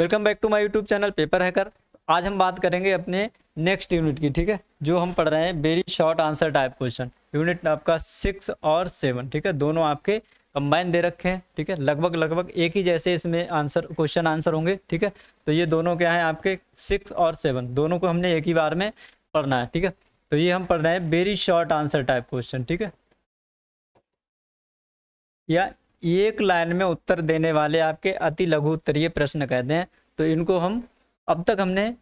welcome back to my YouTube channel paper hacker आज हम बात करेंगे अपने नेक्स्ट यूनिट की ठीक है जो हम पढ़ रहे हैं very short answer type question unit आपका सिक्स और सेवन ठीक है दोनों आपके कंबाइन दे रखे हैं ठीक है लगभग लगभग एक ही जैसे इसमें आंसर क्वेश्चन आंसर होंगे ठीक है तो ये दोनों क्या है आपके सिक्स और सेवन दोनों को हमने एक ही बार में पढ़ना है ठीक है तो ये हम पढ़ रहे हैं very short answer type question ठीक है या एक लाइन में उत्तर देने वाले आपके अति लघु उत्तरीय प्रश्न कहते हैं तो इनको हम अब तक हमने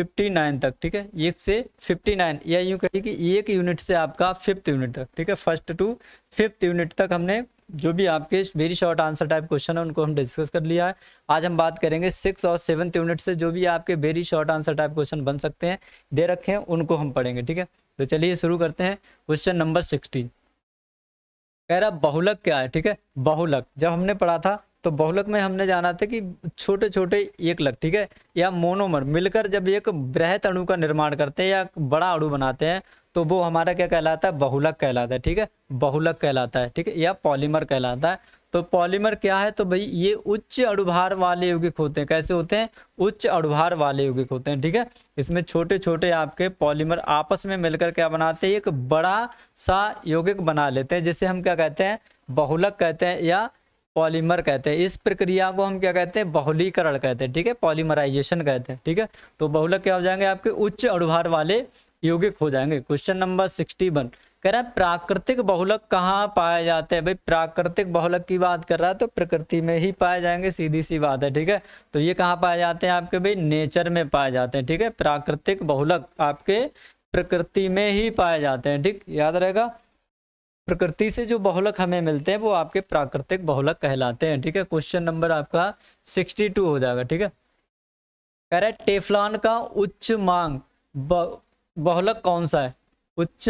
59 तक ठीक है एक से 59 या यूँ कहिए कि एक यूनिट से आपका फिफ्थ यूनिट तक ठीक है फर्स्ट टू फिफ्थ यूनिट तक हमने जो भी आपके very short answer type question है उनको हम डिस्कस कर लिया है आज हम बात करेंगे सिक्स और सेवन्थ यूनिट से जो भी आपके very short answer type question बन सकते हैं दे रखे हैं उनको हम पढ़ेंगे ठीक है तो चलिए शुरू करते हैं क्वेश्चन नंबर सिक्सटीन कह रहा बहुलक क्या है ठीक है बहुलक जब हमने पढ़ा था तो बहुलक में हमने जाना था कि छोटे छोटे एक लक ठीक है या मोनोमर मिलकर जब एक बृहत अणु का निर्माण करते हैं या बड़ा अणु बनाते हैं तो वो हमारा क्या कहलाता है बहुलक कहलाता है ठीक है बहुलक कहलाता है ठीक है या पॉलीमर कहलाता है तो पॉलीमर क्या है तो भाई ये उच्च अड़ुभार वाले यौगिक होते हैं कैसे होते हैं उच्च अडुभार वाले यौगिक होते हैं ठीक है इसमें छोटे छोटे आपके पॉलीमर आपस में मिलकर क्या बनाते हैं एक बड़ा सा यौगिक बना लेते हैं जिसे हम क्या कहते हैं बहुलक कहते हैं या पॉलीमर कहते हैं इस प्रक्रिया को हम क्या कहते हैं बहुलीकरण कहते हैं ठीक है पॉलीमराइजेशन कहते हैं ठीक है तो बहुलक क्या हो जाएंगे आपके उच्च अड़ुभार वाले यौगिक हो जाएंगे क्वेश्चन नंबर सिक्सटी वन कह रहा है प्राकृतिक बहुलक कहाँ पाए जाते हैं भाई प्राकृतिक बहुलक की बात कर रहा है तो प्रकृति में ही पाए जाएंगे सीधी सी बात है ठीक है तो ये कहाँ पाए जाते हैं आपके भाई नेचर में पाए जाते हैं ठीक है प्राकृतिक बहुलक आपके प्रकृति में ही पाए जाते हैं ठीक याद रहेगा प्रकृति से जो बहुलक हमें मिलते हैं वो आपके प्राकृतिक बहुलक कहलाते हैं ठीक है क्वेश्चन नंबर आपका सिक्सटी टू हो जाएगा ठीक है कह रहे टेफलॉन का उच्च मांग बहुलक कौन सा है उच्च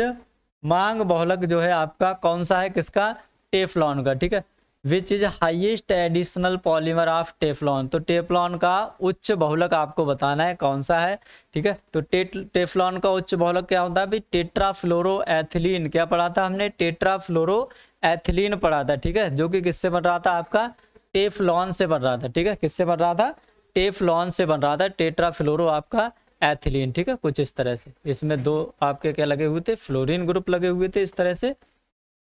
मांग बहुलक जो है आपका कौन सा है किसका टेफलॉन का ठीक है which is highest additional polymer of Teflon तो टेफलॉन का उच्च बहुलक आपको बताना है कौन सा है ठीक है तो टेफलॉन का उच्च बहुलक क्या होता है भाई टेट्राफ्लोरो एथिलीन क्या पढ़ा था हमने टेट्राफ्लोरो एथिलीन पढ़ा था ठीक है जो कि किससे बन रहा था आपका टेफलॉन से बन रहा था ठीक है किससे बन रहा था टेफलॉन से बन रहा था टेट्राफ्लोरो आपका एथिलीन ठीक है कुछ इस तरह से इसमें दो आपके क्या लगे हुए थे फ्लोरीन ग्रुप लगे हुए थे इस तरह से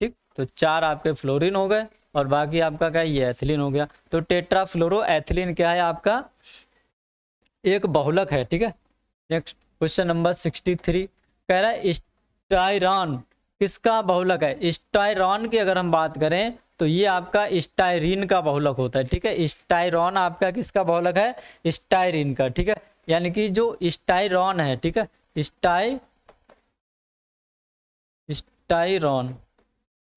ठीक तो चार आपके फ्लोरीन हो गए और बाकी आपका क्या ये एथिलीन हो गया तो टेट्रा फ्लोरो एथिलीन क्या है आपका एक बहुलक है ठीक है next question number sixty three कह रहा है स्टायरॉन किसका बहुलक है स्टायरॉन की अगर हम बात करें तो ये आपका स्टायरीन का बहुलक होता है ठीक है स्टायरॉन आपका किसका बहुलक है स्टायरीन का ठीक है यानी कि जो स्टाइरॉन है ठीक है स्टाई स्टाइरॉन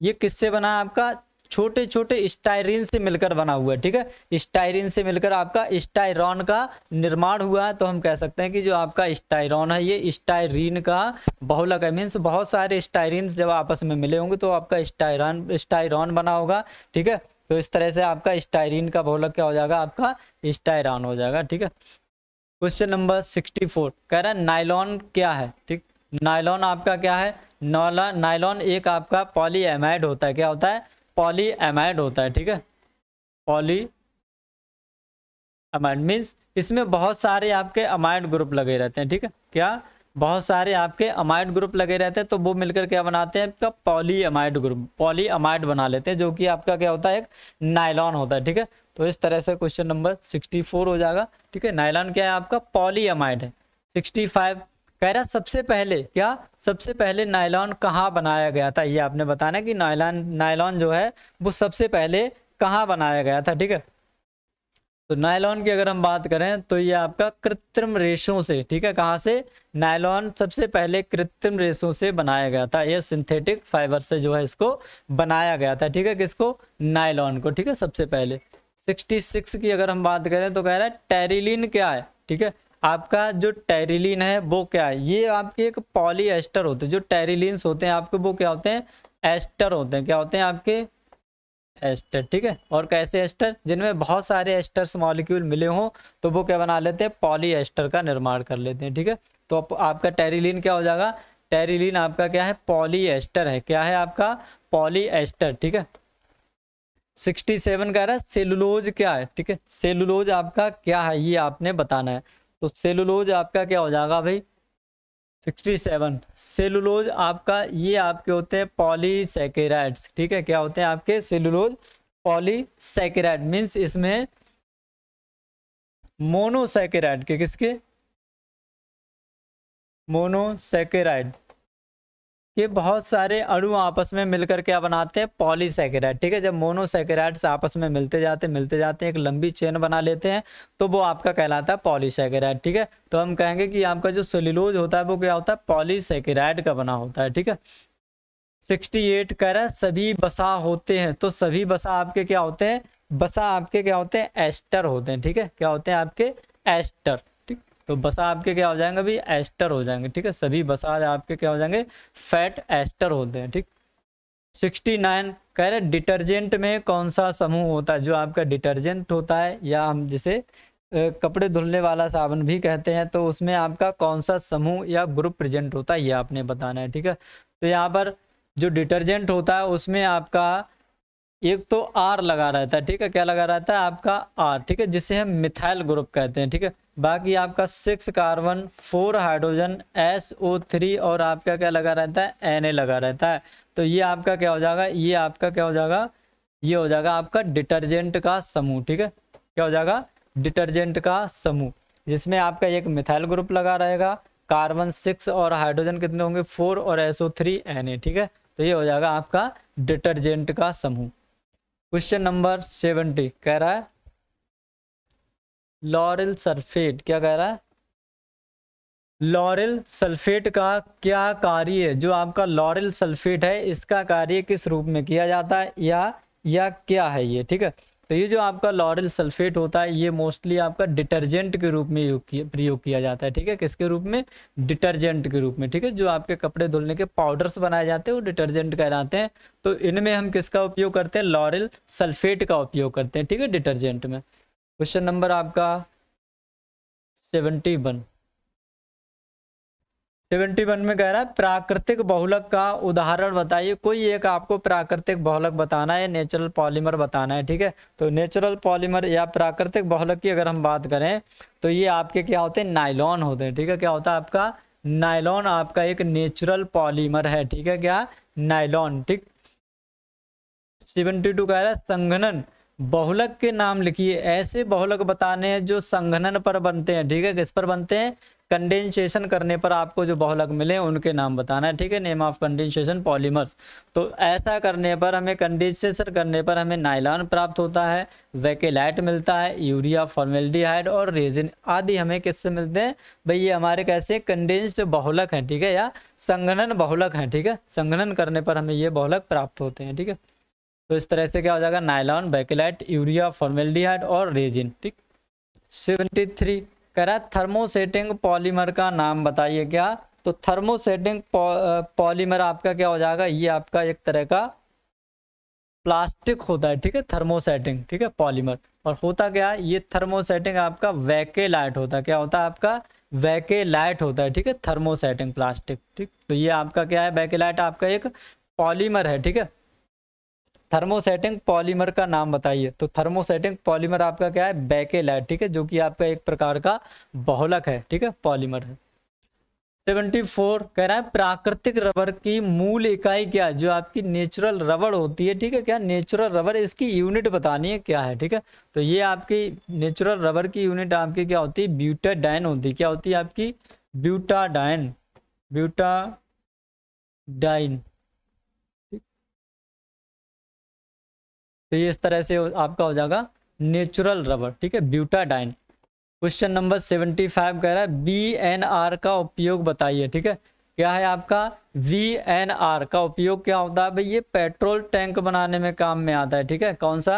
ये किससे बना है आपका छोटे छोटे स्टाइरिन से मिलकर बना हुआ है ठीक है स्टाइरिन से मिलकर आपका स्टाइरॉन का निर्माण हुआ है तो हम कह सकते हैं कि जो आपका स्टाइरॉन है ये स्टाइरिन का बहुलक है मीन्स बहुत सारे स्टाइरिन जब आपस में मिले होंगे तो आपका स्टाइरॉन स्टाइरॉन बना होगा ठीक है तो इस तरह से आपका स्टाइरिन का बहुलक क्या हो जाएगा आपका स्टाइरॉन हो जाएगा ठीक है क्वेश्चन नंबर सिक्सटी फोर कह रहा है नाइलॉन क्या है ठीक नाइलॉन आपका क्या है नाइलॉन एक आपका पॉलीएमाइड होता है क्या होता है पॉलीएमाइड होता है ठीक है पॉली अमाइड मीन्स इसमें बहुत सारे आपके अमाइड ग्रुप लगे रहते हैं ठीक है क्या बहुत सारे आपके अमाइड ग्रुप लगे रहते हैं तो वो मिलकर क्या बनाते हैं आपका polyamide group polyamide बना लेते हैं जो कि आपका क्या होता है एक नाइलॉन होता है ठीक है तो इस तरह से क्वेश्चन नंबर सिक्सटी फोर हो जाएगा ठीक है नायलॉन क्या है आपका पॉलीएमाइड है सिक्सटी फाइव कह रहा सबसे पहले क्या सबसे पहले नायलॉन कहाँ बनाया गया था ये आपने बताना कि नायलॉन नायलॉन जो है वो सबसे पहले कहाँ बनाया गया था ठीक है तो नायलॉन की अगर हम बात करें तो ये आपका कृत्रिम रेशों से ठीक है कहाँ से नायलॉन सबसे पहले कृत्रिम रेशों से बनाया गया था ये सिंथेटिक फाइबर से जो है इसको बनाया गया था ठीक है किसको नायलॉन को ठीक है सबसे पहले 66 की अगर हम बात करें तो कह रहा है टेरिलिन क्या है ठीक है आपका जो टेरिलिन है वो क्या है ये आपके एक पॉलीएस्टर होते हैं जो टेरिलिन्स होते हैं आपके वो क्या होते हैं एस्टर होते हैं क्या होते हैं आपके एस्टर ठीक है और कैसे एस्टर जिनमें बहुत सारे एस्टर्स मॉलिक्यूल मिले हों तो वो क्या बना लेते हैं एस्टर का निर्माण कर लेते हैं ठीक है तो आप, आपका टेरिलिन क्या हो जाएगा टेरिलिन आपका क्या है एस्टर है क्या है आपका एस्टर ठीक है सिक्सटी सेवन कह रहा है सेलुलोज क्या है ठीक है सेलुलोज आपका क्या है ये आपने बताना है तो सेलुलोज आपका क्या हो जाएगा भाई सिक्सटी सेवन सेलुलोज आपका ये आपके होते हैं पॉलीसेकेराइड्स ठीक है क्या होते हैं आपके सेलुलोज पॉलीसेकेराइड मीन्स इसमें मोनोसेकेराइड के किसके मोनोसेकेराइड ये बहुत सारे अणु आपस में मिलकर क्या बनाते हैं पॉलीसेकेराइड ठीक है जब मोनोसेकेराइड्स आपस में मिलते जाते मिलते जाते हैं एक लंबी चेन बना लेते हैं तो वो आपका कहलाता है पॉलीसेकेराइड ठीक है तो हम कहेंगे कि आपका जो सोलिलोज होता है वो क्या होता है पॉलीसेकेराइड का बना होता है ठीक है सिक्सटी एट कह रहा है सभी बसा होते हैं तो सभी बसा आपके क्या होते हैं बसा आपके क्या होते हैं एस्टर होते हैं ठीक है क्या होते हैं आपके एस्टर तो बसा आपके क्या हो जाएंगे भाई एस्टर हो जाएंगे ठीक है सभी बसा आपके क्या हो जाएंगे फैट एस्टर होते हैं ठीक सिक्सटी नाइन कह रहे डिटर्जेंट में कौन सा समूह होता है जो आपका डिटर्जेंट होता है या हम जिसे कपड़े धुलने वाला साबुन भी कहते हैं तो उसमें आपका कौन सा समूह या ग्रुप प्रेजेंट होता है ये आपने बताना है ठीक है तो यहाँ पर जो डिटर्जेंट होता है उसमें आपका एक तो आर लगा रहता है ठीक है क्या लगा रहता है आपका आर ठीक है जिसे हम मिथाइल ग्रुप कहते हैं ठीक है बाकी आपका six carbon four hydrogen S O three और आपका क्या लगा रहता है एन ए लगा रहता है तो ये आपका क्या हो जाएगा ये आपका क्या हो जाएगा ये हो जाएगा आपका डिटर्जेंट का समूह ठीक है क्या हो जाएगा डिटर्जेंट का समूह जिसमें आपका एक मिथाइल ग्रुप लगा रहेगा कार्बन सिक्स और हाइड्रोजन कितने होंगे फोर और S O three N A ठीक है तो ये हो जाएगा आपका डिटर्जेंट का समूह क्वेश्चन नंबर सेवेंटी कह रहा है लॉरल सल्फेट क्या कह रहा है लॉरल सल्फेट का क्या कार्य है जो आपका लॉरल सल्फेट है इसका कार्य किस रूप में किया जाता है या या क्या है ये ठीक है तो ये जो आपका लॉरल सल्फेट होता है ये मोस्टली आपका डिटर्जेंट के रूप में प्रयोग किया जाता है ठीक है किसके रूप में डिटर्जेंट के रूप में ठीक है जो आपके कपड़े धुलने के पाउडर्स बनाए जाते हैं वो डिटर्जेंट कहलाते हैं तो इनमें हम किसका उपयोग करते हैं लॉरल सल्फेट का उपयोग करते हैं ठीक है डिटर्जेंट में क्वेश्चन नंबर आपका सेवेंटी वन सेवेंटी वन में कह रहा है प्राकृतिक बहुलक का उदाहरण बताइए कोई एक आपको प्राकृतिक बहुलक बताना है नेचुरल पॉलीमर बताना है ठीक है तो नेचुरल पॉलीमर या प्राकृतिक बहुलक की अगर हम बात करें तो ये आपके क्या होते हैं नाइलॉन होते हैं ठीक है क्या होता है आपका नाइलॉन आपका एक नेचुरल पॉलीमर है ठीक है क्या नाइलॉन ठीक सेवेंटी टू कह रहा है संघनन बहुलक के नाम लिखिए ऐसे बहुलक बताने हैं जो संघनन पर बनते हैं ठीक है किस पर बनते हैं कंडेंसेशन करने पर आपको जो बहुलक मिले उनके नाम बताना है ठीक है नेम ऑफ कंडेंसेशन पॉलीमर्स तो ऐसा करने पर हमें कंडेंसेशन करने पर हमें नाइलॉन प्राप्त होता है वैकेलाइट मिलता है यूरिया फॉर्मेल्डिहाइड और रेजिन आदि हमें किससे मिलते हैं भाई ये हमारे कैसे कंडेंस्ड बहुलक हैं ठीक है या संगणन बहुलक हैं ठीक है संगणन करने पर हमें ये बहुलक प्राप्त होते हैं ठीक है तो इस तरह से क्या हो जाएगा नाइलॉन वैकेलाइट यूरिया फॉर्मेल्डिहाइड और रेजिन ठीक सेवेंटी थ्री कह रहा है थर्मोसेटिंग पॉलीमर का नाम बताइए क्या तो थर्मोसेटिंग पॉलीमर आपका क्या हो जाएगा ये आपका एक तरह का प्लास्टिक होता है ठीक है थर्मोसेटिंग ठीक है पॉलीमर और होता क्या है ये थर्मोसेटिंग आपका वैके लाइट होता है क्या होता है आपका वैके लाइट होता है ठीक है थर्मोसेटिंग प्लास्टिक ठीक तो ये आपका क्या है वैके लाइट आपका एक पॉलीमर है ठीक है थर्मोसेटिंग पॉलीमर का नाम बताइए तो थर्मोसेटिंग पॉलीमर आपका क्या है बैकेलाइट ठीक है जो कि आपका एक प्रकार का बहुलक है ठीक है पॉलीमर है सेवेंटी फोर कह रहा है प्राकृतिक रबर की मूल इकाई क्या है जो आपकी नेचुरल रबर होती है ठीक है क्या नेचुरल रबर इसकी यूनिट बतानी है क्या है ठीक है तो ये आपकी नेचुरल रबर की यूनिट आपकी क्या होती है ब्यूटाडाइन होती है क्या होती है आपकी ब्यूटाडाइन ब्यूटाडाइन तो ये इस तरह से आपका हो जाएगा नेचुरल रबर ठीक है butadiene question number seventy five कह रहा है बी एन आर का उपयोग बताइए ठीक है क्या है आपका वी एन आर का उपयोग क्या होता है भाई ये पेट्रोल टैंक बनाने में काम में आता है ठीक है कौन सा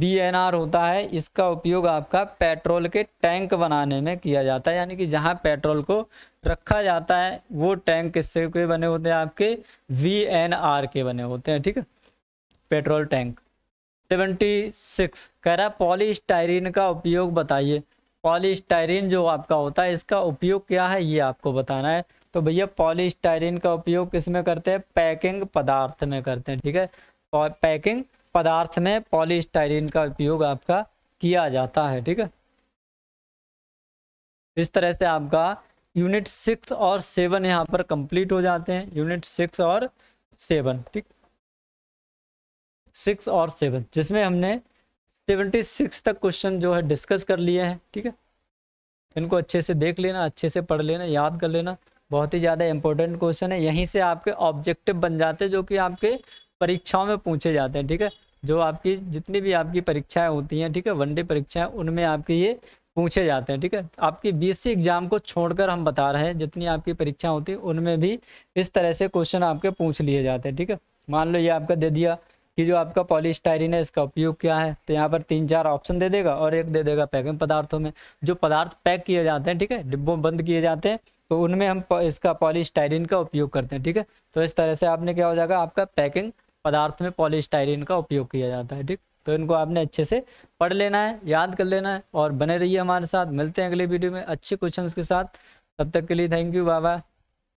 बी एन आर होता है इसका उपयोग आपका पेट्रोल के टैंक बनाने में किया जाता है यानी कि जहाँ पेट्रोल को रखा जाता है वो टैंक किससे के बने होते हैं आपके वी एन आर के बने होते हैं ठीक है पेट्रोल टैंक सेवेंटी सिक्स कह रहा है पॉलीस्टाइरिन का उपयोग बताइए पॉलीस्टाइरिन जो आपका होता है इसका उपयोग क्या है ये आपको बताना है तो भैया पॉलीस्टाइरिन का उपयोग किस में करते हैं पैकिंग पदार्थ में करते हैं ठीक है और पैकिंग पदार्थ में पॉलीस्टाइरिन का उपयोग आपका किया जाता है ठीक है इस तरह से आपका यूनिट सिक्स और सेवन यहाँ पर कंप्लीट हो जाते हैं यूनिट सिक्स और सेवन ठीक सिक्स और सेवन जिसमें हमने सेवेंटी सिक्स तक क्वेश्चन जो है डिस्कस कर लिए हैं ठीक है इनको अच्छे से देख लेना अच्छे से पढ़ लेना याद कर लेना बहुत ही ज़्यादा इंपॉर्टेंट क्वेश्चन है यहीं से आपके ऑब्जेक्टिव बन जाते हैं जो कि आपके परीक्षाओं में पूछे जाते हैं ठीक है जो आपकी जितनी भी आपकी परीक्षाएं होती हैं ठीक है वनडे परीक्षाएं उनमें आपके ये पूछे जाते हैं ठीक है आपकी बीएससी एग्जाम को छोड़कर हम बता रहे हैं जितनी आपकी परीक्षाएं होती हैं उनमें भी इस तरह से क्वेश्चन आपके पूछ लिए जाते हैं ठीक है मान लो ये आपका दे दिया कि जो आपका पॉलीस्टाइरिन है इसका उपयोग क्या है तो यहाँ पर तीन चार ऑप्शन दे देगा और एक दे देगा पैकिंग पदार्थों में जो पदार्थ पैक किए जाते हैं ठीक है डिब्बों बंद किए जाते हैं तो उनमें हम इसका पॉलीस्टाइरिन का उपयोग करते हैं ठीक है तो इस तरह से आपने क्या हो जाएगा आपका पैकिंग पदार्थ में पॉलीस्टाइरिन का उपयोग किया जाता है ठीक तो इनको आपने अच्छे से पढ़ लेना है याद कर लेना है और बने रहिए हमारे साथ मिलते हैं अगले वीडियो में अच्छे क्वेश्चन के साथ तब तक के लिए थैंक यू बाबा